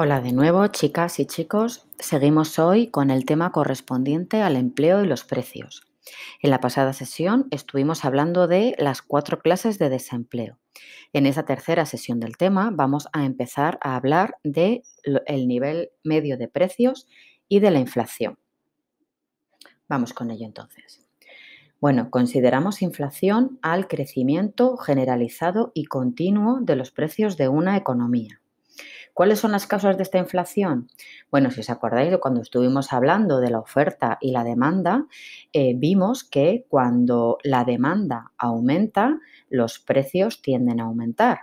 Hola de nuevo, chicas y chicos. Seguimos hoy con el tema correspondiente al empleo y los precios. En la pasada sesión estuvimos hablando de las cuatro clases de desempleo. En esta tercera sesión del tema vamos a empezar a hablar del nivel medio de precios y de la inflación. Vamos con ello entonces. Bueno, consideramos inflación al crecimiento generalizado y continuo de los precios de una economía ¿Cuáles son las causas de esta inflación? Bueno, si os acordáis de cuando estuvimos hablando de la oferta y la demanda, eh, vimos que cuando la demanda aumenta, los precios tienden a aumentar.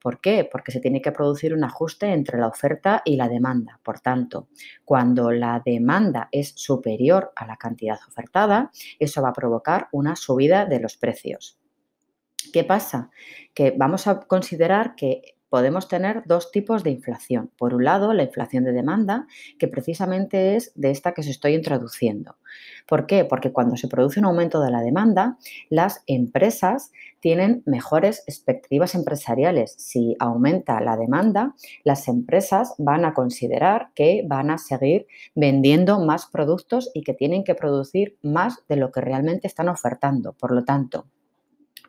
¿Por qué? Porque se tiene que producir un ajuste entre la oferta y la demanda. Por tanto, cuando la demanda es superior a la cantidad ofertada, eso va a provocar una subida de los precios. ¿Qué pasa? Que vamos a considerar que podemos tener dos tipos de inflación. Por un lado, la inflación de demanda, que precisamente es de esta que se estoy introduciendo. ¿Por qué? Porque cuando se produce un aumento de la demanda, las empresas tienen mejores expectativas empresariales. Si aumenta la demanda, las empresas van a considerar que van a seguir vendiendo más productos y que tienen que producir más de lo que realmente están ofertando. Por lo tanto,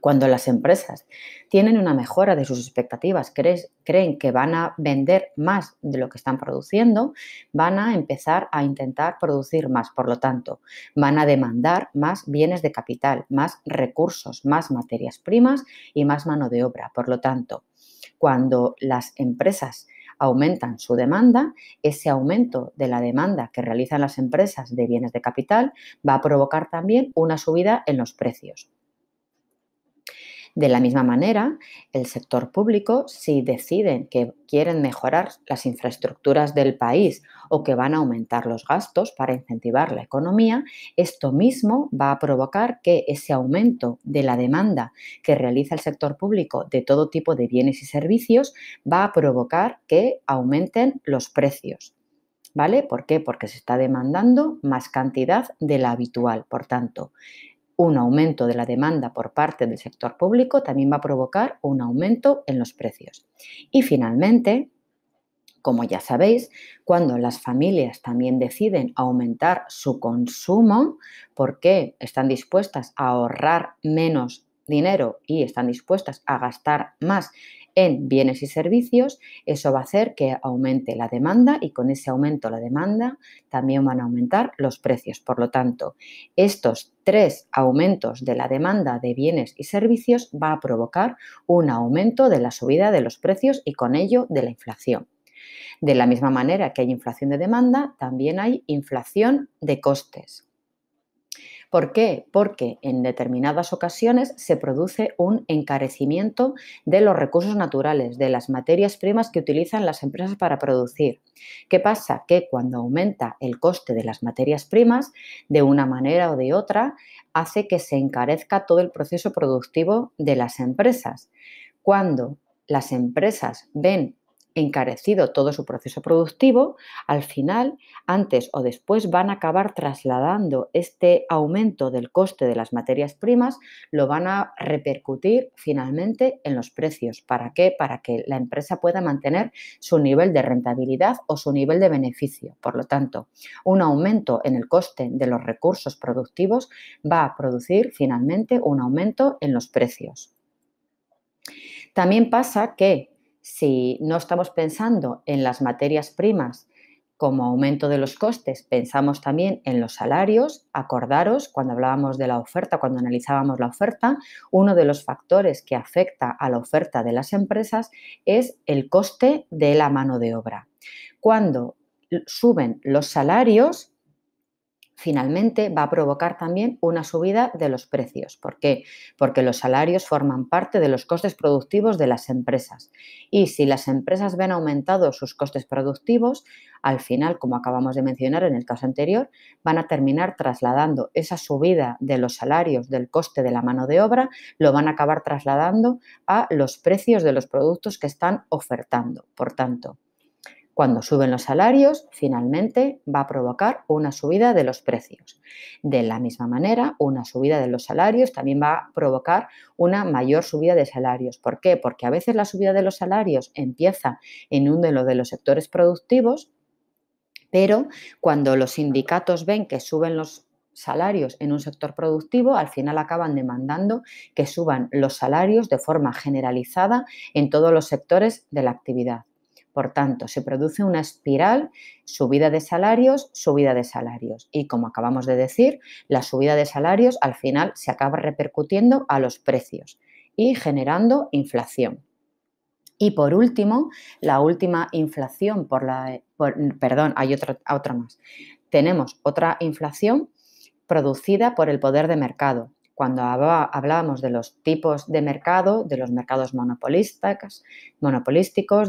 cuando las empresas tienen una mejora de sus expectativas, creen que van a vender más de lo que están produciendo, van a empezar a intentar producir más. Por lo tanto, van a demandar más bienes de capital, más recursos, más materias primas y más mano de obra. Por lo tanto, cuando las empresas aumentan su demanda, ese aumento de la demanda que realizan las empresas de bienes de capital va a provocar también una subida en los precios. De la misma manera, el sector público, si deciden que quieren mejorar las infraestructuras del país o que van a aumentar los gastos para incentivar la economía, esto mismo va a provocar que ese aumento de la demanda que realiza el sector público de todo tipo de bienes y servicios va a provocar que aumenten los precios. ¿Vale? ¿Por qué? Porque se está demandando más cantidad de la habitual. Por tanto, un aumento de la demanda por parte del sector público también va a provocar un aumento en los precios. Y finalmente, como ya sabéis, cuando las familias también deciden aumentar su consumo, porque están dispuestas a ahorrar menos dinero y están dispuestas a gastar más en bienes y servicios, eso va a hacer que aumente la demanda y con ese aumento la demanda también van a aumentar los precios. Por lo tanto, estos tres aumentos de la demanda de bienes y servicios va a provocar un aumento de la subida de los precios y con ello de la inflación. De la misma manera que hay inflación de demanda, también hay inflación de costes. ¿Por qué? Porque en determinadas ocasiones se produce un encarecimiento de los recursos naturales, de las materias primas que utilizan las empresas para producir. ¿Qué pasa? Que cuando aumenta el coste de las materias primas, de una manera o de otra, hace que se encarezca todo el proceso productivo de las empresas. Cuando las empresas ven encarecido todo su proceso productivo, al final, antes o después, van a acabar trasladando este aumento del coste de las materias primas, lo van a repercutir finalmente en los precios. ¿Para qué? Para que la empresa pueda mantener su nivel de rentabilidad o su nivel de beneficio. Por lo tanto, un aumento en el coste de los recursos productivos va a producir finalmente un aumento en los precios. También pasa que si no estamos pensando en las materias primas como aumento de los costes, pensamos también en los salarios. Acordaros, cuando hablábamos de la oferta, cuando analizábamos la oferta, uno de los factores que afecta a la oferta de las empresas es el coste de la mano de obra. Cuando suben los salarios, finalmente va a provocar también una subida de los precios. ¿Por qué? Porque los salarios forman parte de los costes productivos de las empresas. Y si las empresas ven aumentados sus costes productivos, al final, como acabamos de mencionar en el caso anterior, van a terminar trasladando esa subida de los salarios, del coste de la mano de obra, lo van a acabar trasladando a los precios de los productos que están ofertando. Por tanto, cuando suben los salarios, finalmente va a provocar una subida de los precios. De la misma manera, una subida de los salarios también va a provocar una mayor subida de salarios. ¿Por qué? Porque a veces la subida de los salarios empieza en uno de los sectores productivos, pero cuando los sindicatos ven que suben los salarios en un sector productivo, al final acaban demandando que suban los salarios de forma generalizada en todos los sectores de la actividad. Por tanto, se produce una espiral, subida de salarios, subida de salarios. Y como acabamos de decir, la subida de salarios al final se acaba repercutiendo a los precios y generando inflación. Y por último, la última inflación por la... perdón, hay otra, otra más. Tenemos otra inflación producida por el poder de mercado, cuando hablábamos de los tipos de mercado, de los mercados monopolísticos,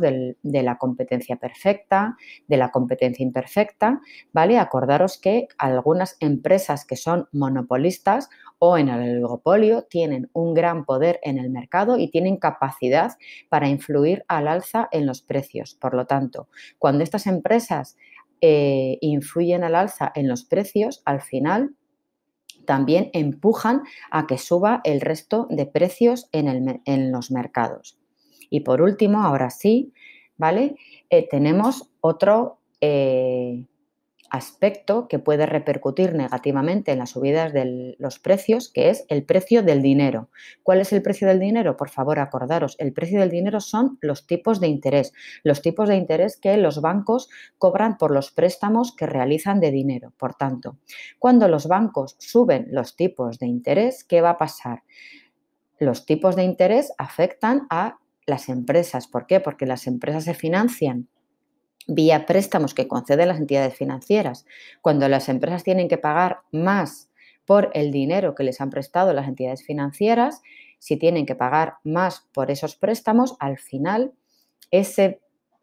de la competencia perfecta, de la competencia imperfecta, ¿vale? Acordaros que algunas empresas que son monopolistas o en el oligopolio tienen un gran poder en el mercado y tienen capacidad para influir al alza en los precios. Por lo tanto, cuando estas empresas eh, influyen al alza en los precios, al final también empujan a que suba el resto de precios en, el, en los mercados. Y por último, ahora sí, ¿vale? Eh, tenemos otro, eh, aspecto que puede repercutir negativamente en las subidas de los precios, que es el precio del dinero. ¿Cuál es el precio del dinero? Por favor, acordaros, el precio del dinero son los tipos de interés, los tipos de interés que los bancos cobran por los préstamos que realizan de dinero. Por tanto, cuando los bancos suben los tipos de interés, ¿qué va a pasar? Los tipos de interés afectan a las empresas. ¿Por qué? Porque las empresas se financian vía préstamos que conceden las entidades financieras. Cuando las empresas tienen que pagar más por el dinero que les han prestado las entidades financieras, si tienen que pagar más por esos préstamos, al final ese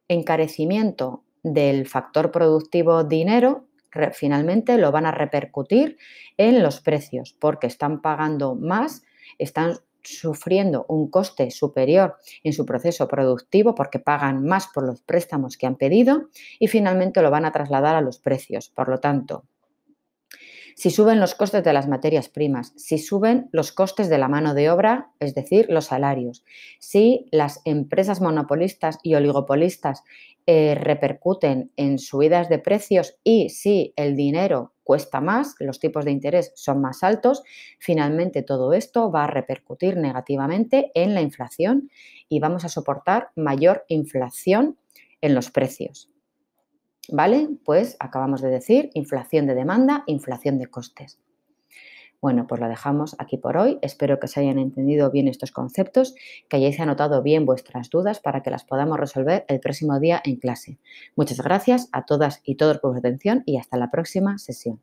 encarecimiento del factor productivo dinero finalmente lo van a repercutir en los precios porque están pagando más, están sufriendo un coste superior en su proceso productivo porque pagan más por los préstamos que han pedido y finalmente lo van a trasladar a los precios. Por lo tanto, si suben los costes de las materias primas, si suben los costes de la mano de obra, es decir, los salarios, si las empresas monopolistas y oligopolistas eh, repercuten en subidas de precios y si el dinero cuesta más, los tipos de interés son más altos, finalmente todo esto va a repercutir negativamente en la inflación y vamos a soportar mayor inflación en los precios. ¿Vale? Pues acabamos de decir inflación de demanda, inflación de costes. Bueno, pues lo dejamos aquí por hoy. Espero que se hayan entendido bien estos conceptos, que hayáis anotado bien vuestras dudas para que las podamos resolver el próximo día en clase. Muchas gracias a todas y todos por su atención y hasta la próxima sesión.